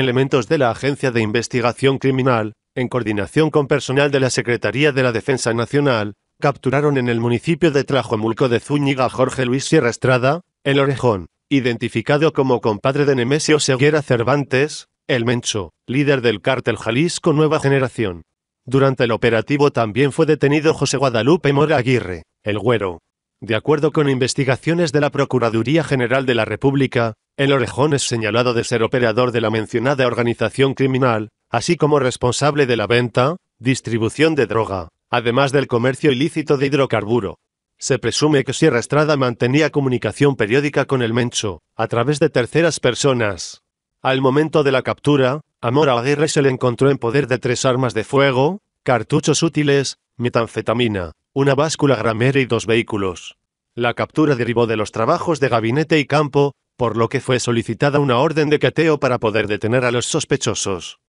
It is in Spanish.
elementos de la Agencia de Investigación Criminal, en coordinación con personal de la Secretaría de la Defensa Nacional, capturaron en el municipio de Trajomulco de Zúñiga a Jorge Luis Sierra Estrada, el Orejón, identificado como compadre de Nemesio Seguera Cervantes, el Mencho, líder del cártel Jalisco Nueva Generación. Durante el operativo también fue detenido José Guadalupe Mora Aguirre, el Güero. De acuerdo con investigaciones de la Procuraduría General de la República, el Orejón es señalado de ser operador de la mencionada organización criminal, así como responsable de la venta, distribución de droga, además del comercio ilícito de hidrocarburo. Se presume que Sierra Estrada mantenía comunicación periódica con el Mencho, a través de terceras personas. Al momento de la captura, Amor Aguirre se le encontró en poder de tres armas de fuego, cartuchos útiles, metanfetamina, una báscula gramera y dos vehículos. La captura derivó de los trabajos de gabinete y campo, por lo que fue solicitada una orden de cateo para poder detener a los sospechosos.